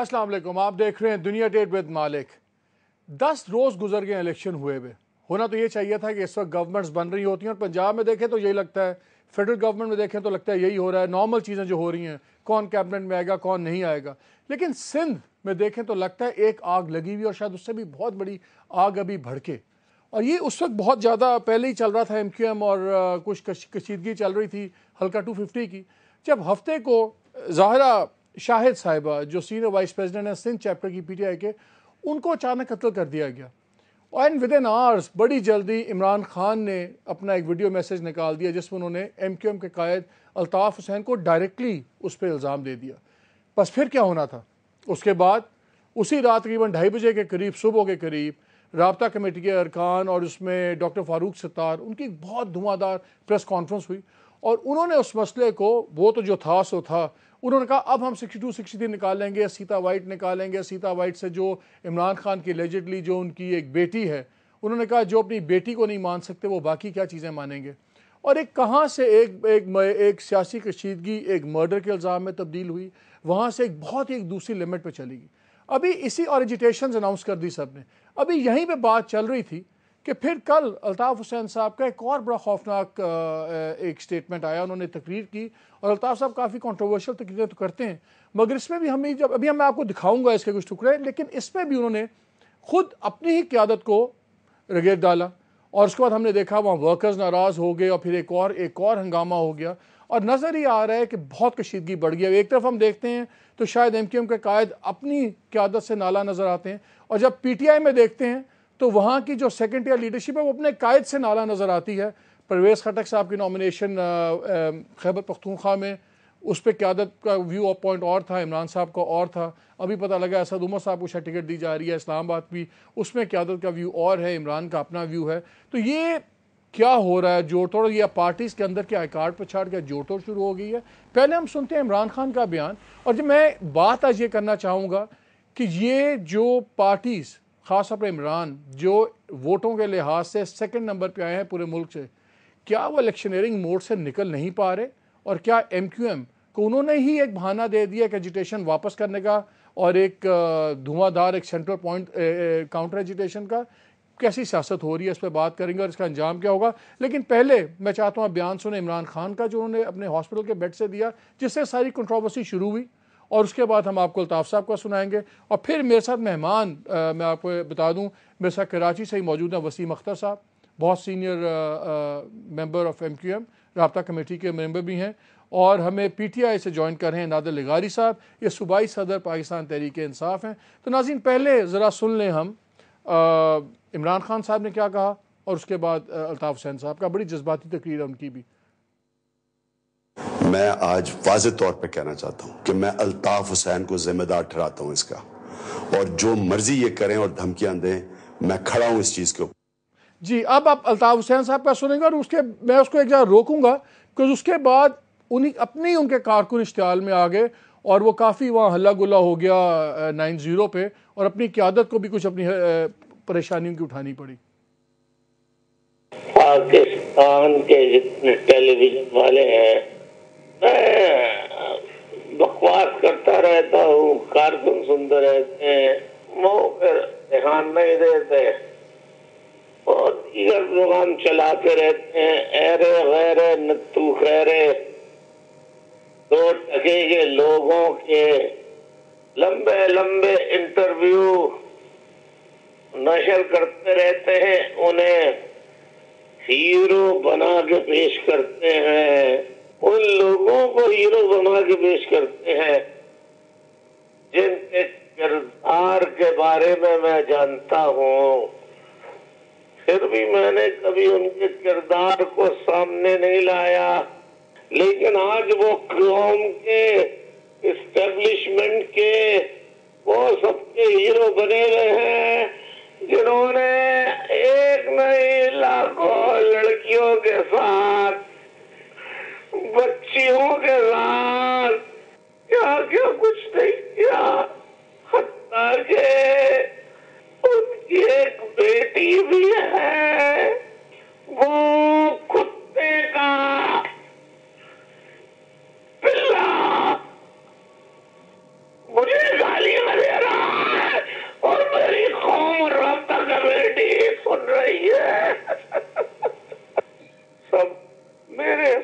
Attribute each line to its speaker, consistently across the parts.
Speaker 1: असलम आप देख रहे हैं दुनिया डेट विद मालिक दस रोज़ गुजर गए इलेक्शन हुए हुए होना तो ये चाहिए था कि इस वक्त गवर्नमेंट्स बन रही होती हैं और पंजाब में देखें तो यही लगता है फेडरल गवर्नमेंट में देखें तो लगता है यही हो रहा है नॉर्मल चीज़ें जो हो रही हैं कौन कैबिनेट में आएगा कौन नहीं आएगा लेकिन सिंध में देखें तो लगता है एक आग लगी हुई और शायद उससे भी बहुत बड़ी आग अभी भड़के और ये उस वक्त बहुत ज़्यादा पहले ही चल रहा था एम और कुछ कशीदगी चल रही थी हल्का टू की जब हफ्ते को ज़ाहरा शाहिद साहिबा जो सीनियर वाइस प्रेसिडेंट हैं सिंध चैप्टर की पीटीआई के उनको अचानक कत्ल कर दिया गया एंड विद इन आवर्स बड़ी जल्दी इमरान खान ने अपना एक वीडियो मैसेज निकाल दिया जिसमें उन्होंने एम क्यू एम के कायद अल्ताफ़ हुसैन को डायरेक्टली उस पर इल्ज़ाम दे दिया बस फिर क्या होना था उसके बाद उसी रात तकरीबन ढाई बजे के करीब सुबह के करीब रबता कमेटी के अरकान और उसमें डॉक्टर फारूक सत्तार उनकी एक बहुत धुआंधार प्रेस कॉन्फ्रेंस हुई और उन्होंने उस मसले को वो तो जो था सो था उन्होंने कहा अब हम 62 63 निकालेंगे सीता वाइट निकालेंगे सीता वाइट से जो इमरान खान की लेजिडली जो उनकी एक बेटी है उन्होंने कहा जो अपनी बेटी को नहीं मान सकते वो बाकी क्या चीज़ें मानेंगे और एक कहाँ से एक एक एक सियासी कशीदगी एक मर्डर के इल्ज़ाम में तब्दील हुई वहाँ से एक बहुत ही एक दूसरी लिमिट पर चली गई अभी इसी और एजिटेशन अनाउंस कर दी सब ने अभी यहीं पर बात चल रही थी कि फिर कल अल्ताफ़ हुसैन साहब का एक और बड़ा खौफनाक एक स्टेटमेंट आया उन्होंने तकरीर की और अल्ताफ़ साहब काफ़ी कंट्रोवर्शियल तकरीरें तो करते हैं मगर इसमें भी हमें जब अभी हमें आपको दिखाऊंगा इसके कुछ टुकड़े लेकिन इसमें भी उन्होंने खुद अपनी ही क्यादत को रगेर डाला और उसके बाद हमने देखा वहाँ वर्कर्स नाराज़ हो गए और फिर एक और एक और हंगामा हो गया और नज़र ही आ रहा है कि बहुत कशीदगी बढ़ गई एक तरफ हम देखते हैं तो शायद एम के कायद अपनी क्यादत से नाला नज़र आते हैं और जब पी टी आई में देखते हैं तो वहाँ की जो सेकेंड ईयर लीडरशिप है वो अपने कायद से नाला नज़र आती है परवेज़ खटक साहब की नॉमिनेशन खैबर पख्तूखा में उस पर क्यादत का व्यू ऑफ पॉइंट और था इमरान साहब का और था अभी पता लगा असद उमर साहब को शायद टिकट दी जा रही है इस्लामाबाद भी उसमें क्यादत का व्यू और है इमरान का अपना व्यू है तो ये क्या हो रहा है जोड़ तोड़ या पार्टीज़ के अंदर के आईकार्ड पर छाड़ जोड़ तोड़ शुरू हो गई है पहले हम सुनते हैं इमरान खान का बयान और जब मैं बात आज ये करना चाहूँगा कि ये जो पार्टीज़ ख़ास तौर पर इमरान जो वोटों के लिहाज से सेकंड नंबर पे आए हैं पूरे मुल्क से क्या वो इलेक्शनरिंग मोड से निकल नहीं पा रहे और क्या एम क्यू एम को उन्होंने ही एक बहाना दे दिया एक एजुटेशन वापस करने का और एक धुआंधार एक सेंट्रल पॉइंट काउंटर एजुटेशन का कैसी सियासत हो रही है इस पर बात करेंगे और इसका अंजाम क्या होगा लेकिन पहले मैं चाहता हूँ आप बयान सुने इमरान खान का जो उन्होंने अपने हॉस्पिटल के बेड से दिया जिससे सारी कंट्रोवर्सी शुरू हुई और उसके बाद हम आपको अल्ताफ़ साहब का सुनाएंगे और फिर मेरे साथ मेहमान मैं आपको बता दूँ मेरे साथ कराची से ही मौजूद हैं वसीम अख्तर साहब बहुत senior member of M Q M Rabita committee के मेंबर भी हैं और हमें पी टी आई से ज्वाइन कर रहे हैं नादर लिगारी साहब ये सूबाई सदर पाकिस्तान तहरीक इंसाफ हैं तो नाजिन पहले ज़रा सुन लें हम इमरान खान साहब ने क्या कहा और उसके बाद अलताफ़ हुसैन साहब का बड़ी जज्बाती तकरीर है उनकी भी
Speaker 2: मैं आज वाज तौर पर कहना चाहता हूँ कि मैं अल्ताफ़ हुसैन को जिम्मेदार ठहराता हूँ इसका और जो मर्जी ये करें और धमकियाँ दें मैं खड़ा हूँ इस चीज़ के ऊपर
Speaker 1: जी अब आप अल्ताफ़ हुसैन साहब का सुनेंगे और उसके मैं उसको एक जगह रोकूंगा क्योंकि उसके बाद उन्हीं अपने ही उनके कारकुन इश्तेल में आ गए और वो काफ़ी वहाँ हल्ला गुल्ला हो गया नाइन ज़ीरो पे और अपनी क्यादत को भी कुछ अपनी परेशानियों की उठानी पड़ी
Speaker 3: पाकिस्तान के जितने टेलीविजन वाले हैं मैं बकवास करता रहता हूँ कार्टून सुनते रहते हैं वो फिर ध्यान नहीं देते और दीगर चलाते रहते हैं ऐरे गैरे नत्तू खैरे दो टके के लोगों के लंबे लंबे इंटरव्यू नशर करते रहते हैं उन्हें हीरो बना के पेश करते हैं उन लोगों को हीरो बना के पेश करते हैं जिनके किरदार के बारे में मैं जानता हूँ फिर भी मैंने कभी उनके किरदार को सामने नहीं लाया लेकिन आज वो कौम के इस्टेब्लिशमेंट के वो सबके हीरो बने हुए हैं जिन्होंने एक नई लाखों लड़कियों के साथ बच्चियों के साथ क्या क्या कुछ नहीं किया हत्या के उनकी एक बेटी भी है वो कुत्ते का पिल्ला मुझे और मेरी सुन रही है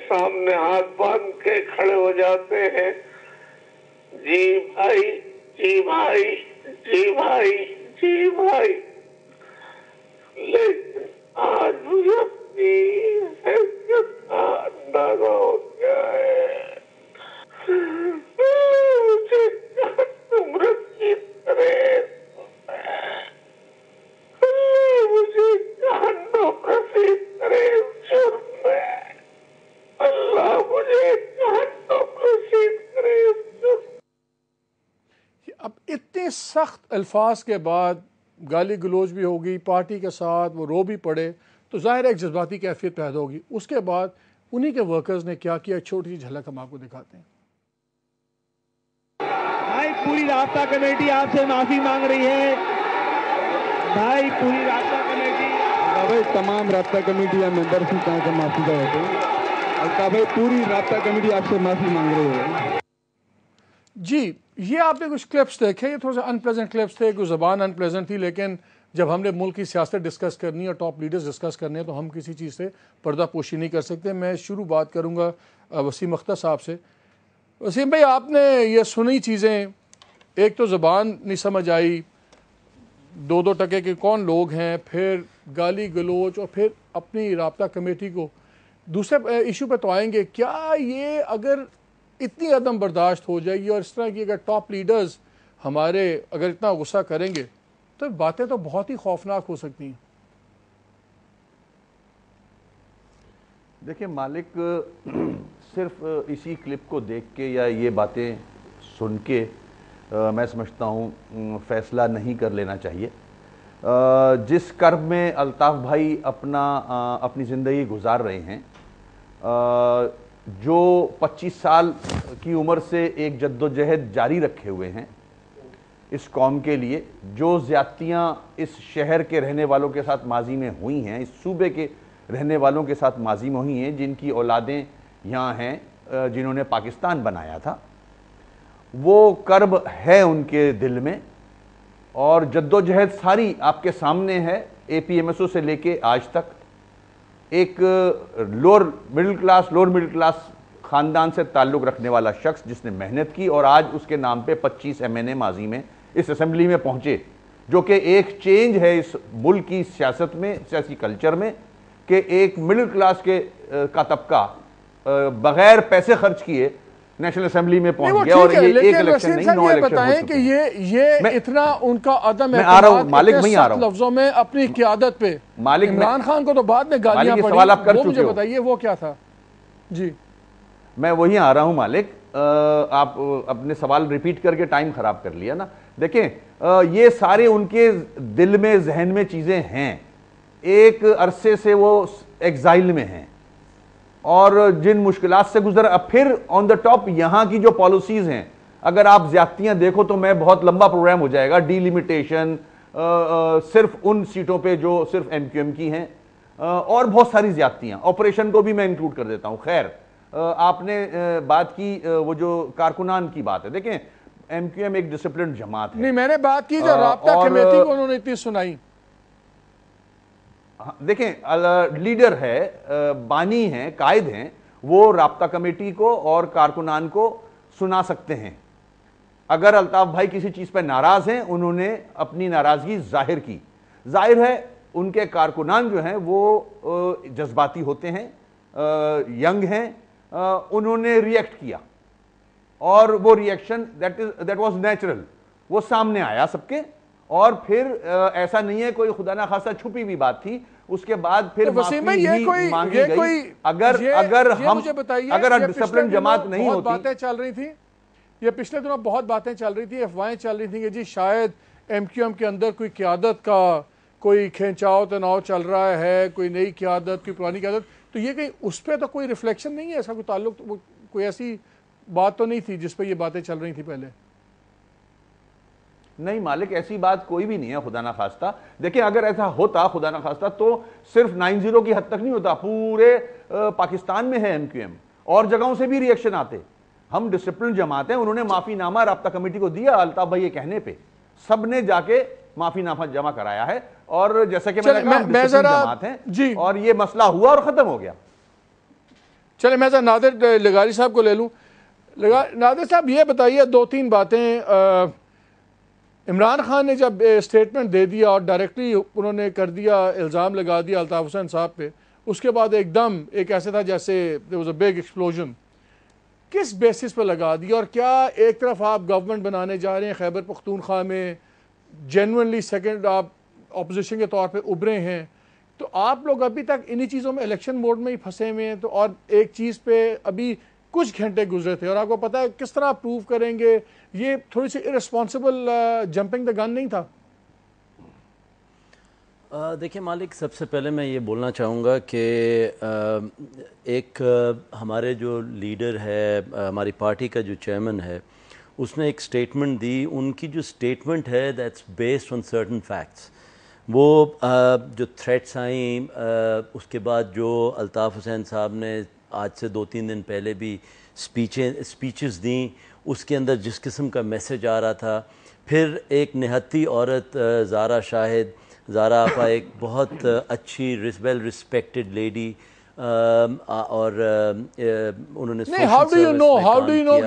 Speaker 3: सामने हाथ बांध के खड़े हो जाते हैं जी भाई जी भाई जी भाई जी भाई लेकिन आज मुझे अपनी अंदाजा
Speaker 1: सख्त अल्फाज के बाद गाली गलोज भी होगी पार्टी के साथ वो रो भी पड़े तो ज़ाहिर एक जज्बाती कैफियत पैदा होगी उसके बाद उन्हीं के वर्कर्स ने क्या किया छोटी सी झलक हम आपको दिखाते हैं
Speaker 3: भाई पूरी रास्ता कमेटी आपसे माफ़ी मांग रही है भाई पूरी रास्ता कमेटी भाई तमाम रास्ता कमेटी या मेंबर से कहा से माफ़ी का
Speaker 2: होते
Speaker 1: भाई पूरी रास्ता कमेटी आपसे माफ़ी मांग रही है जी ये आपने कुछ क्लिप्स देखे ये थोड़े से अनप्लेजेंट क्लिप्स थे कुछ ज़बान अनप्लेजेंट थी लेकिन जब हमने मुल्क की सियासत डिस्कस करनी है टॉप लीडर्स डिस्कस करने हैं तो हम किसी चीज़ से पर्दापोशी नहीं कर सकते मैं शुरू बात करूँगा वसीम अख्तर साहब से वसीम भाई आपने ये सुनी चीज़ें एक तो ज़बान नहीं समझ आई दो दो टके के कौन लोग हैं फिर गाली गलोच और फिर अपनी रबता कमेटी को दूसरे इशू पर तो आएंगे क्या ये अगर इतनी अदम बर्दाश्त हो जाएगी और इस तरह की अगर टॉप लीडर्स हमारे अगर इतना गुस्सा करेंगे तो बातें तो बहुत ही खौफनाक हो सकती हैं देखिए मालिक
Speaker 2: सिर्फ इसी क्लिप को देख के या ये बातें सुन के आ, मैं समझता हूँ फैसला नहीं कर लेना चाहिए आ, जिस कर्म में अल्ताफ़ भाई अपना आ, अपनी ज़िंदगी गुजार रहे हैं जो 25 साल की उम्र से एक जद्दोजहद जारी रखे हुए हैं इस कौम के लिए जो ज़्यादतियाँ इस शहर के रहने वालों के साथ माजी में हुई हैं इस सूबे के रहने वालों के साथ माजी में हुई हैं जिनकी औलादें यहाँ हैं जिन्होंने पाकिस्तान बनाया था वो कर्ब है उनके दिल में और जद्दोजहद सारी आपके सामने है A P M S O से लेके आज तक एक lower middle class lower middle class ख़ानदान से ताल्लुक़ रखने वाला शख्स जिसने मेहनत की और आज उसके नाम पे 25 एम एन माजी में इस असम्बली में पहुँचे जो कि एक चेंज है इस मुल्क की सियासत में सियासी कल्चर में कि एक मिडिल क्लास के का तबका बग़ैर पैसे खर्च किए नेशनल असेंबली में पहुंच गया और ये एक इलेक्शन नहीं नौ इलेक्शन बताएं कि
Speaker 1: ये ये मैं, इतना उनका अदम मैं आ रहा हूं मालिक वहीं आ रहा हूं लफ्जों में अपनी क्यादत पे मालिक इमरान खान को तो बाद में गालियां पड़ी सवाल आप कर चुके हो बताइए वो क्या था जी
Speaker 2: मैं वहीं आ रहा हूं मालिक आप अपने सवाल रिपीट करके टाइम खराब कर लिया ना देखें ये सारे उनके दिल में जहन में चीजें हैं एक अरसे से वो एग्जाइल में हैं और जिन मुश्किल से गुजर फिर ऑन द टॉप यहाँ की जो पॉलिसीज़ हैं अगर आप ज्यादतियाँ देखो तो मैं बहुत लंबा प्रोग्राम हो जाएगा डीलिमिटेशन सिर्फ उन सीटों पे जो सिर्फ एम की हैं और बहुत सारी ज्यादतियाँ ऑपरेशन को भी मैं इंक्लूड कर देता हूँ खैर आपने बात की वो जो कारकुनान की बात है देखें एम एक डिसिप्लिन जमात है नहीं मैंने बात की जो राबता
Speaker 1: उन्होंने इतनी सुनाई
Speaker 2: हाँ, देखें लीडर है बानी है कायद हैं वो रबता कमेटी को और कारकुनान को सुना सकते हैं अगर अल्ताफ भाई किसी चीज़ पर नाराज़ हैं उन्होंने अपनी नाराज़गी जाहिर की जाहिर है उनके कारकुनान जो हैं वो जज्बाती होते हैं यंग हैं उन्होंने रिएक्ट किया और वो reaction that is that was natural वो सामने आया सबके और फिर ऐसा नहीं है कोई खुदा ना खासा छुपी हुई बात थी उसके बाद फिर तो वसीम ये कोई ये कोई अगर ये, अगर ये हम बताइए अगर डिसिप्लिन जमात नहीं होती बातें
Speaker 1: चल रही थी ये पिछले दिनों बहुत बातें चल रही थी अफवाहें चल रही थी कि जी शायद एमक्यूएम के अंदर कोई क्यादत का कोई खेचाव तनाव चल रहा है कोई नई क्यादत कोई पुरानी क्यादत तो ये कहीं उस पर तो कोई रिफ्लेक्शन नहीं है ऐसा कोई ताल्लुक कोई ऐसी बात तो नहीं थी जिस पर ये बातें चल रही थी पहले
Speaker 2: नहीं मालिक ऐसी बात कोई भी नहीं है खुदा ना खास्ता देखिए अगर ऐसा होता खुदा ना खास्ता तो सिर्फ नाइन जीरो की हद तक नहीं होता पूरे पाकिस्तान में है एम और जगहों से भी रिएक्शन आते हम डिसिप्लिन जमाते हैं उन्होंने माफीनामा रबता कमेटी को दिया अल्ताफ भाई ये कहने पर सब ने जाके माफीनामा जमा कराया है और
Speaker 1: जैसा कि जमाते हैं जी और ये मसला हुआ और ख़त्म हो गया चले मैं नादिर लगारी साहब को ले लूँ लगा नादिर साहब ये बताइए दो तीन बातें इमरान खान ने जब स्टेटमेंट दे दिया और डायरेक्टली उन्होंने कर दिया इल्ज़ाम लगा दिया अल्ताफ़ हुसैन साहब पे उसके बाद एकदम एक ऐसे था जैसे वॉज अ बिग एक्सप्लोजन किस बेसिस पर लगा दिया और क्या एक तरफ आप गवर्नमेंट बनाने जा रहे हैं खैबर पख्तूनख्वा में जेनवनली सेकेंड आप अपोजिशन के तौर पर उभरे हैं तो आप लोग अभी तक इन्हीं चीज़ों में इलेक्शन मोड में ही फंसे हुए हैं तो और एक चीज़ पे अभी कुछ घंटे गुजरे थे और आपको पता है किस तरह प्रूव करेंगे ये थोड़ी सी इरेस्पॉन्सिबल जंपिंग द गन नहीं था
Speaker 4: uh, देखिए मालिक सबसे पहले मैं ये बोलना चाहूँगा कि uh, एक uh, हमारे जो लीडर है हमारी पार्टी का जो चेयरमैन है उसने एक स्टेटमेंट दी उनकी जो स्टेटमेंट है that's based on certain facts वो जो थ्रेट्स आई उसके बाद जो अल्ताफ़ हुसैन साहब ने आज से दो तीन दिन पहले भी स्पीचें स्पीचेस दी उसके अंदर जिस किस्म का मैसेज आ रहा था फिर एक निहत्ती औरत जारा शाहिद जारा आपा एक बहुत अच्छी वेल रिस्पेक्टेड लेडी और उन्होंने how do you know how do you know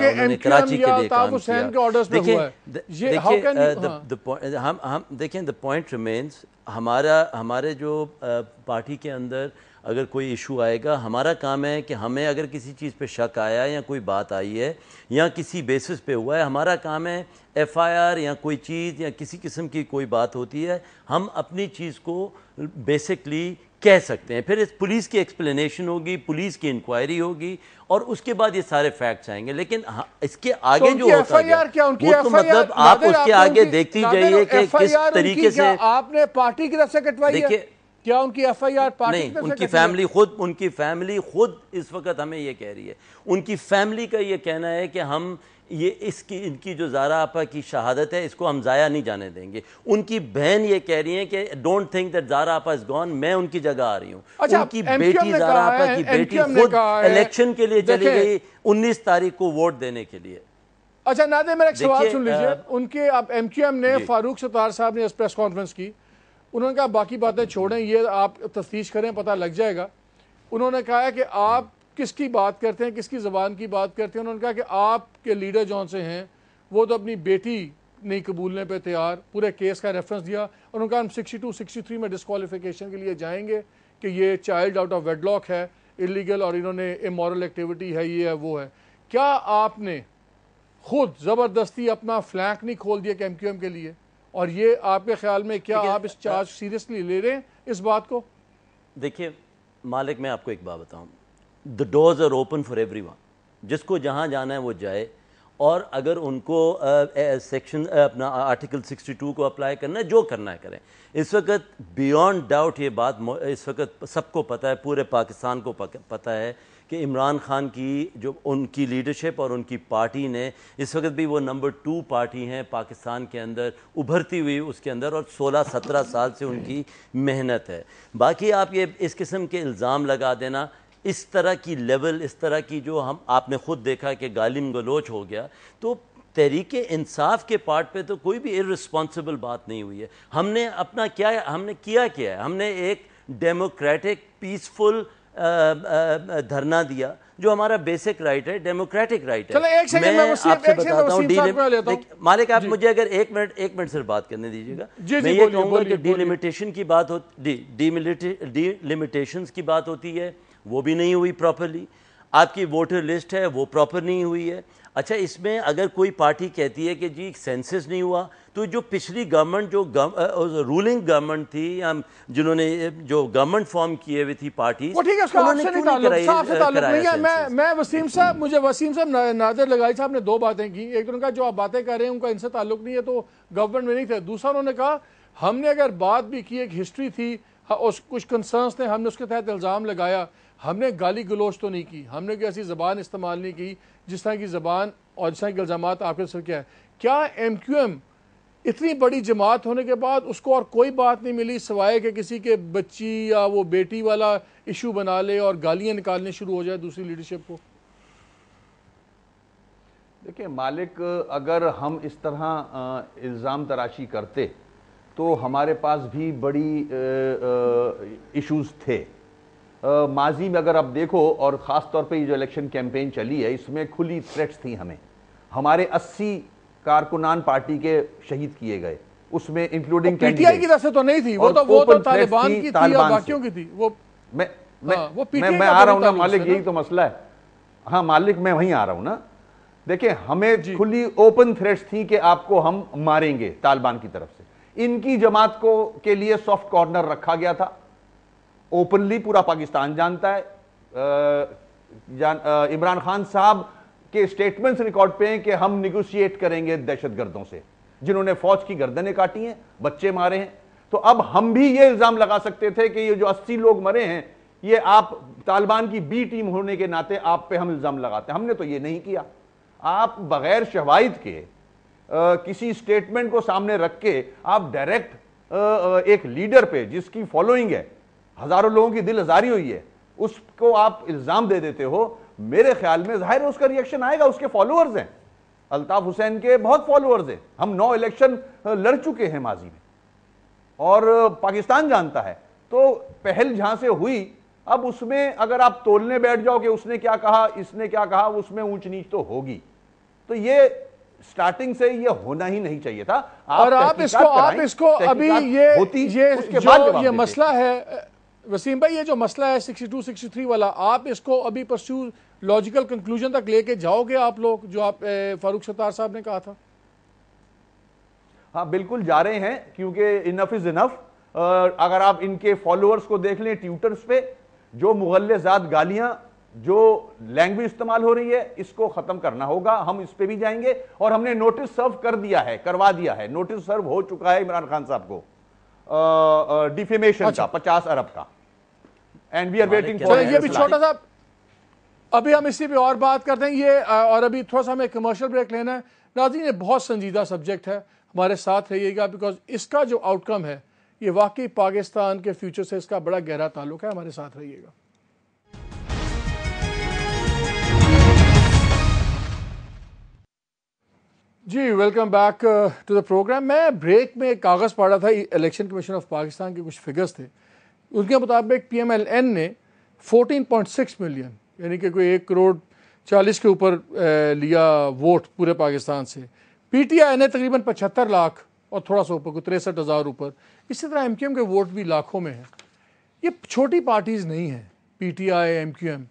Speaker 4: Karachi के लिए काम के ऑर्डर्स में हुआ है ये हाउ कैन द हम हम देखें द पॉइंट रिमेंस हमारा हमारे जो पार्टी के अंदर अगर कोई इशू आएगा हमारा काम है कि हमें अगर किसी चीज़ पे शक आया या कोई बात आई है या किसी बेसिस पे हुआ है हमारा काम है एफआईआर या कोई चीज़ या किसी किस्म की कोई बात होती है हम अपनी चीज़ को बेसिकली कह सकते हैं फिर इस पुलिस की एक्सप्लेनेशन होगी पुलिस की इंक्वायरी होगी और उसके बाद ये सारे फैक्ट्स आएंगे लेकिन हाँ, इसके आगे तो जो होता है क्या उनकी वो तो मतलब आप उसके आगे देखती जाइए कि किस तरीके से
Speaker 1: आपने पार्टी की तरफ से कटवाई देखिए क्या उनकी एफ आई आर पार्टी नहीं उनकी फैमिली
Speaker 4: खुद उनकी फैमिली खुद इस वक्त हमें ये कह रही है उनकी फैमिली का ये कहना है कि हम ये इसकी इनकी जो जारा आपा की शहादत है इसको हम ज़ाया नहीं जाने देंगे उनकी बहन ये कह रही है कि डोंट थिंक दैट जारा आपा इज गॉन मैं उनकी जगह आ रही हूँ अच्छा, उनकी बेटी जारा आपा की बेटी खुद इलेक्शन के लिए चली गई उन्नीस तारीख को वोट देने के लिए
Speaker 1: अच्छा नादे मेरा एक सवाल सुन लीजिए उनके अब एम ने फारूक सतार साहब ने प्रेस कॉन्फ्रेंस की उन्होंने कहा बाकी बातें छोड़ें ये आप तफ्तीश करें पता लग जाएगा उन्होंने कहा कि आप किसकी बात करते हैं किसकी ज़बान की बात करते हैं उन्होंने कहा कि आपके लीडर जौन से हैं वो तो अपनी बेटी नहीं कबूलने पे तैयार पूरे केस का रेफरेंस दिया उन्होंने कहा हम सिक्सटी सिक्सटी थ्री में डिसकॉलीफिकेशन के लिए जाएंगे कि ये चाइल्ड आउट ऑफ वेडलॉक है इलीगल और इन्होंने इमोरल एक्टिविटी है ये है वो है क्या आपने खुद ज़बरदस्ती अपना फ्लैंक नहीं खोल दिया के एम के लिए और ये आपके ख्याल में क्या आप इस चार्ज सीरियसली ले रहे हैं इस बात को
Speaker 4: देखिए मालिक मैं आपको एक बात बताऊं the doors are open for every जिसको जहाँ जाना है वो जाए और अगर उनको सेक्शन अपना आर्टिकल 62 को अप्लाई करना है जो करना है करें इस वक्त बियॉन्ड डाउट ये बात इस वक्त सबको पता है पूरे पाकिस्तान को पता है कि इमरान खान की जो उनकी लीडरशिप और उनकी पार्टी ने इस वक्त भी वो नंबर टू पार्टी हैं पाकिस्तान के अंदर उभरती हुई उसके अंदर और 16-17 साल से उनकी मेहनत है बाकी आप ये इस किस्म के इल्ज़ाम लगा देना इस तरह की लेवल इस तरह की जो हम आपने ख़ुद देखा कि गालिम गलोच हो गया तो तहरीक इंसाफ के पार्ट पे तो कोई भी इरिस्पॉन्सिबल बात नहीं हुई है हमने अपना क्या हमने किया क्या है हमने एक डेमोक्रेटिक पीसफुल धरना दिया जो हमारा बेसिक राइट है डेमोक्रेटिक राइट है एक मैं, मैं आपसे बताता हूँ मालिक आप मुझे अगर एक मिनट एक मिनट सिर्फ बात करने दीजिएगा मैं ये कहूँगा कि डिलिमिटेशन की बात डिलिमिटेशन की बात होती है वो भी नहीं हुई प्रॉपरली आपकी वोटर लिस्ट है वो प्रॉपर नहीं हुई है अच्छा इसमें अगर कोई पार्टी कहती है कि जी सेंसिस नहीं हुआ तो जो पिछली गवर्नमेंट जो रूलिंग गवर्नमेंट थी या जिन्होंने जो गवर्नमेंट फॉर्म किए हुए थी पार्टी वो ठीक है
Speaker 1: मैं वसीम साहब मुझे वसीम साहब नाजर लगाई साहब ने दो बातें की एक तो उनका जो आप बातें कर रहे हैं उनका इनसे ताल्लुक नहीं है तो गवर्नमेंट में नहीं थे दूसरा उन्होंने कहा हमने अगर बात भी की एक हिस्ट्री थी उस कुछ कंसर्न्स थे हमने उसके तहत इल्ज़ाम लगाया हमने गाली गलोच तो नहीं की हमने कोई ऐसी ज़बान इस्तेमाल नहीं की जिस तरह की ज़बान और जिस तरह के इल्ज़ाम आपके सर क्या है क्या एम क्यू एम इतनी बड़ी जमात होने के बाद उसको और कोई बात नहीं मिली सवाए कि किसी के बच्ची या वो बेटी वाला इशू बना ले और गालियाँ निकालने शुरू हो जाए दूसरी लीडरशिप को देखिए मालिक अगर हम
Speaker 2: इस तरह इल्ज़ाम तराशी करते तो हमारे पास भी बड़ी इश्यूज थे माजी में अगर आप देखो और ख़ास तौर पे ये जो इलेक्शन कैंपेन चली है इसमें खुली थ्रेट्स थी हमें हमारे अस्सी कारकुनान पार्टी के शहीद किए गए उसमें इंक्लूडिंग पीटीआई की
Speaker 1: से तो नहीं थी वो तो वो तो तालिबान की थी और बाकियों की थी वो
Speaker 2: मैं मैं हाँ, वो मैं, मैं आ रहा हूं ना मालिक यही तो मसला है हाँ मालिक मैं वहीं आ रहा हूं ना देखिए हमें खुली ओपन थ्रेट्स थी कि आपको हम मारेंगे तालिबान की तरफ से इनकी जमात को के लिए सॉफ्ट कॉर्नर रखा गया था ओपनली पूरा पाकिस्तान जानता है इमरान खान साहब के स्टेटमेंट्स रिकॉर्ड पे हैं कि हम निगोशिएट करेंगे दहशतगर्दों से जिन्होंने फौज की गर्दनें काटी हैं बच्चे मारे हैं तो अब हम भी ये इल्ज़ाम लगा सकते थे कि ये जो 80 लोग मरे हैं ये आप तालिबान की बी टीम होने के नाते आप पे हम इल्ज़ाम लगाते हैं हमने तो ये नहीं किया आप बगैर शवाइत के आ, किसी स्टेटमेंट को सामने रख के आप डायरेक्ट एक लीडर पे जिसकी फॉलोइंग है हज़ारों लोगों की दिल हजारी हुई है उसको आप इल्ज़ाम दे देते हो मेरे ख्याल में जाहिर है उसका रिएक्शन आएगा उसके फॉलोअर्स हैं अल्ताफ हुसैन के बहुत फॉलोअर्स हैं हम नौ इलेक्शन लड़ चुके हैं माजी में और पाकिस्तान जानता है तो पहल जहां से हुई अब उसमें अगर आप तोलने बैठ जाओ कि उसने क्या कहा इसने क्या कहा उसमें ऊंच नीच तो होगी तो ये स्टार्टिंग से ये होना ही नहीं चाहिए था आप और आप इसको आप इसको अभी ये होती
Speaker 1: ये, जो, ये मसला है वसीम भाई ये जो मसला है 62 63 वाला आप इसको अभी परस्यू लॉजिकल कंक्लूजन तक लेके जाओगे आप लोग जो आप फारूक सत्तार साहब ने कहा था
Speaker 2: हाँ बिल्कुल जा रहे हैं क्योंकि इनफ इज इनफ अगर आप इनके फॉलोअर्स को देख लें ट्विटर्स पे जो मुगलजात गालियां जो लैंग्वेज इस्तेमाल हो रही है इसको खत्म करना होगा हम इस पर भी जाएंगे और हमने नोटिस सर्व कर दिया है करवा दिया है नोटिस सर्व हो चुका है इमरान खान साहब को डिफेमेशन uh, uh, अच्छा। का पचास अरब का and we are waiting for ये भी छोटा
Speaker 1: सा अभी हम इसी पे और बात करते हैं ये और अभी थोड़ा सा हमें कमर्शियल ब्रेक लेना है नाजी ये बहुत संजीदा सब्जेक्ट है हमारे साथ रहिएगा बिकॉज इसका जो आउटकम है ये वाकई पाकिस्तान के फ्यूचर से इसका बड़ा गहरा ताल्लुक है हमारे साथ रहिएगा जी welcome back to the program मैं ब्रेक में एक कागज़ पढ़ा था इलेक्शन कमीशन ऑफ पाकिस्तान के कुछ फिगर्स थे उनके मुताबिक पी एम एल एन ने पॉइंट सिक्स मिलियन यानी कि कोई एक करोड़ चालीस के ऊपर uh, लिया वोट पूरे पाकिस्तान से पी टी आई ने तकरीबन पचहत्तर लाख और थोड़ा सा ऊपर को तिरसठ हज़ार ऊपर इसी तरह एम क्यू एम के वोट भी लाखों में हैं ये छोटी पार्टीज़ नहीं हैं P T I M Q M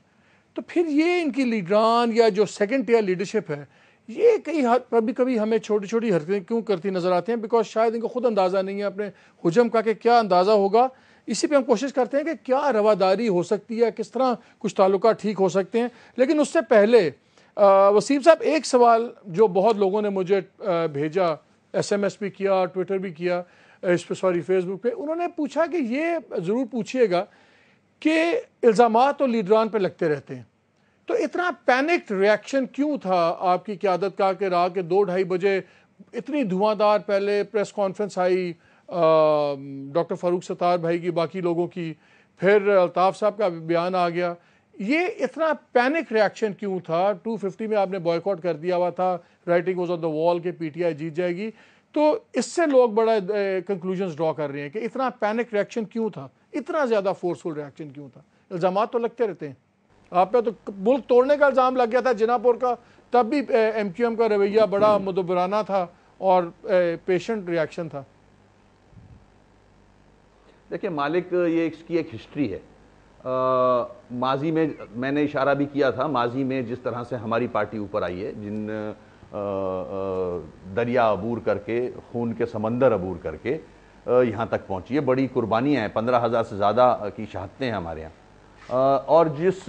Speaker 1: तो फिर ये इनकी लीडरान या जो सेकेंड टीयर लीडरशिप है ये कई कभी कभी हमें छोटी छोटी हरकतें क्यों करती नज़र आती हैं बिकॉज शायद इनको खुद अंदाज़ा नहीं है अपने हजम का कि क्या अंदाज़ा होगा इसी पे हम कोशिश करते हैं कि क्या रवादारी हो सकती है किस तरह कुछ ताल्लुक ठीक हो सकते हैं लेकिन उससे पहले वसीम साहब एक सवाल जो बहुत लोगों ने मुझे भेजा एसएमएस भी किया ट्विटर भी किया इस पर सॉरी फेसबुक पे उन्होंने पूछा कि ये ज़रूर पूछिएगा कि इल्ज़ाम तो लीडरान पर लगते रहते हैं तो इतना पैनिक रिएक्शन क्यों था आपकी क्यादत का कि रात के दो ढाई बजे इतनी धुआंधार पहले प्रेस कॉन्फ्रेंस आई डॉक्टर फारूक सतार भाई की बाकी लोगों की फिर अल्ताफ़ साहब का बयान आ गया ये इतना पैनिक रिएक्शन क्यों था 250 में आपने बॉयकॉट कर दिया हुआ था writing was on the wall के पीटीआई जीत जाएगी तो इससे लोग बड़ा कंक्लूजन ड्रॉ कर रहे हैं कि इतना पैनिक रिएक्शन क्यों था इतना ज़्यादा फोर्सफुल रिएक्शन क्यों था इल्ज़ाम तो लगते रहते हैं आप पे तो मुल्क तोड़ने का इल्ज़ाम लग गया था जिनापुर का तब भी एम क्यू एम का रवैया बड़ा मदबराना हम्म। था और पेशेंट रिएक्शन था देखिए
Speaker 2: मालिक ये इसकी एक हिस्ट्री है माजी में मैंने इशारा भी किया था माजी में जिस तरह से हमारी पार्टी ऊपर आई है जिन आ, आ, दरिया अबूर करके खून के समंदर अबूर करके यहाँ तक पहुँची है बड़ी कुर्बानियाँ हैं पंद्रह हज़ार से ज़्यादा की शहादतें हैं हमारे यहाँ और जिस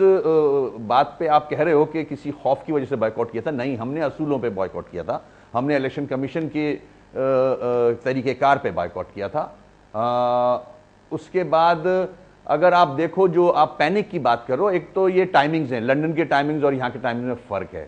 Speaker 2: बात पे आप कह रहे हो कि किसी खौफ की वजह से बॉयकॉट किया था नहीं हमने असूलों पे बॉयकॉट किया था हमने इलेक्शन कमीशन के तरीक़ेकार पे बॉयकॉट किया था उसके बाद अगर आप देखो जो आप पैनिक की बात करो एक तो ये टाइमिंग्स हैं लंदन के टाइमिंग्स और यहाँ के टाइमिंग्स में फ़र्क है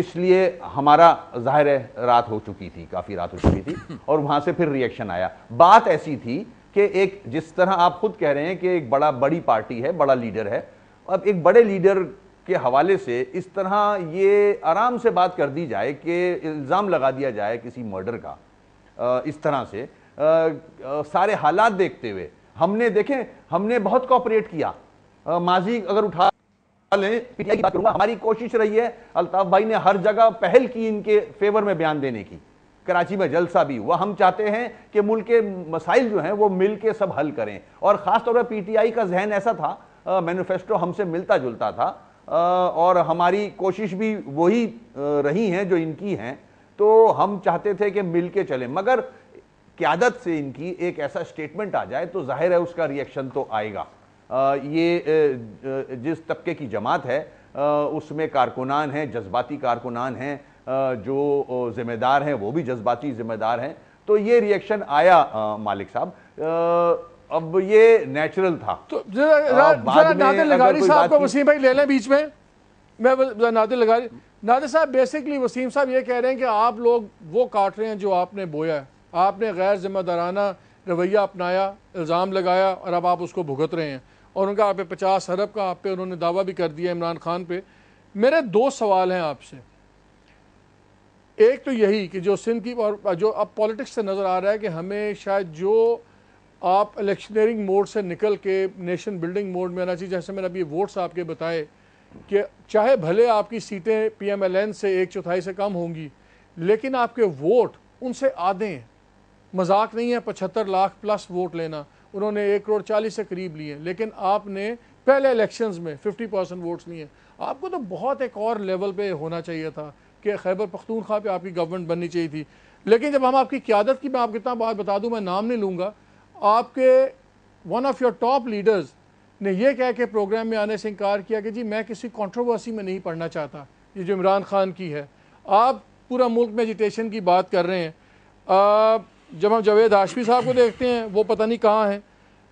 Speaker 2: इसलिए हमारा जाहिर है रात हो चुकी थी काफ़ी रात हो चुकी थी और वहाँ से फिर रिएक्शन आया बात ऐसी थी कि एक जिस तरह आप खुद कह रहे हैं कि एक बड़ा बड़ी पार्टी है बड़ा लीडर है अब एक बड़े लीडर के हवाले से इस तरह ये आराम से बात कर दी जाए कि इल्ज़ाम लगा दिया जाए किसी मर्डर का इस तरह से सारे हालात देखते हुए हमने देखें हमने बहुत कॉपरेट किया माजी अगर उठा की बात करूंगा हमारी कोशिश रही है अल्ताफ भाई ने हर जगह पहल की इनके फेवर में बयान देने की कराची में जलसा भी हुआ हम चाहते हैं कि मुल्क के मसाइल जो हैं वो मिल के सब हल करें और ख़ासतौर पर पीटीआई का जहन ऐसा था मैनिफेस्टो हमसे मिलता जुलता था आ, और हमारी कोशिश भी वही रही हैं जो इनकी हैं तो हम चाहते थे कि मिल के चलें मगर क्यादत से इनकी एक ऐसा स्टेटमेंट आ जाए तो जाहिर है उसका रिएक्शन तो आएगा आ, ये जिस तबके की जमात है उसमें कारकुनान हैं जज्बाती कारकुनान हैं जो जिम्मेदार हैं वो भी जज्बाती जिम्मेदार हैं तो ये रिएक्शन आया मालिक साहब अब ये नेचुरल था तो
Speaker 1: नादिर लगारी साहब को वसीम भाई ले लें बीच में मैं नादिर लगारी नादिर साहब बेसिकली वसीम साहब ये कह रहे हैं कि आप लोग वो काट रहे हैं जो आपने बोया है आपने गैर जिम्मेदाराना रवैया अपनाया इल्ज़ाम लगाया और अब आप उसको भुगत रहे हैं और उनका आप पे पचास अरब का आप पे उन्होंने दावा भी कर दिया इमरान खान पे मेरे दो सवाल हैं आपसे एक तो यही कि जो सिंध की और जो अब पॉलिटिक्स से नज़र आ रहा है कि हमें शायद जो आप इलेक्शनरिंग मोड से निकल के नेशन बिल्डिंग मोड में आना चाहिए जैसे मैंने अभी वोट्स आपके बताए कि चाहे भले आपकी सीटें पीएमएलएन से एक चौथाई से कम होंगी लेकिन आपके वोट उनसे आधे हैं मजाक नहीं है पचहत्तर लाख प्लस वोट लेना उन्होंने एक करोड़ चालीस से करीब लिए लेकिन आपने पहले इलेक्शंस में 50 परसेंट वोट्स लिए आपको तो बहुत एक और लेवल पे होना चाहिए था कि खैबर पख्तूनख्वा पे आपकी गवर्नमेंट बननी चाहिए थी लेकिन जब हम आपकी क्यादत की मैं आप इतना बात बता दूं मैं नाम नहीं लूँगा आपके one of your top leaders ने यह कह के प्रोग्राम में आने से इनकार किया कि जी मैं किसी कॉन्ट्रोवर्सी में नहीं पढ़ना चाहता ये जो इमरान खान की है आप पूरा मुल्क में एजिटेशन की बात कर रहे हैं आप जब हम जावेद हाशमी साहब को देखते हैं वो पता नहीं कहाँ हैं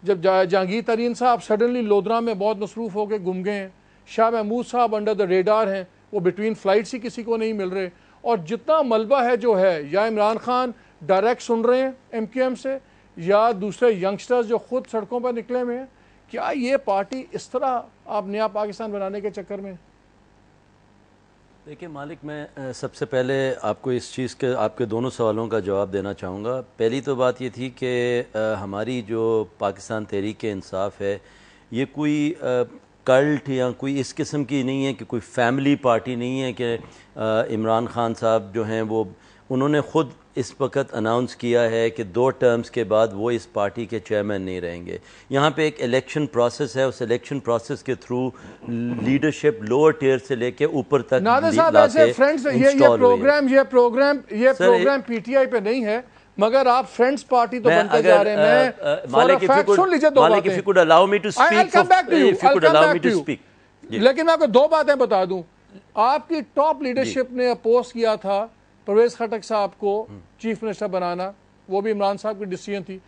Speaker 1: जब जहांगीर तरीन साहब सडनली लोधरा में बहुत मसरूफ़ होकर गुम गए हैं शाह महमूद साहब अंडर द रेडार हैं वो बिटवीन फ्लाइट्स ही किसी को नहीं मिल रहे और जितना मलबा है जो है या इमरान खान डायरेक्ट सुन रहे हैं एम क्यू एम से या दूसरे यंगस्टर्स जो खुद सड़कों पर निकले हुए हैं क्या ये पार्टी इस तरह आप नया पाकिस्तान बनाने के चक्कर में
Speaker 4: देखिए मालिक मैं सबसे पहले आपको इस चीज़ के आपके दोनों सवालों का जवाब देना चाहूँगा पहली तो बात ये थी कि हमारी जो पाकिस्तान तहरीक इंसाफ है ये कोई कल्ट या कोई इस किस्म की नहीं है कि कोई फैमिली पार्टी नहीं है कि इमरान खान साहब जो हैं वो उन्होंने ख़ुद इस वक्त अनाउंस किया है कि दो टर्म्स के बाद वो इस पार्टी के चेयरमैन नहीं रहेंगे यहाँ पे एक इलेक्शन प्रोसेस है उस इलेक्शन प्रोसेस के थ्रू लीडरशिप लोअर टेयर से लेके ऊपर तक नादर साहब ऐसे फ्रेंड्स ये ये प्रोग्राम
Speaker 1: ये प्रोग्राम ये प्रोग्राम पीटीआई पे नहीं है मगर आप फ्रेंड्स पार्टी तो बनते जा रहे हैं Malik if you could Malik if you could allow me to speak I you I will come to speak लेकिन मैं आपको दो बातें बता दूं आपकी टॉप लीडरशिप ने अपोज किया था परवेज खटक साहब को चीफ हम्म। मिनिस्टर बनाना वो भी इमरान साहब की डिसीजन थी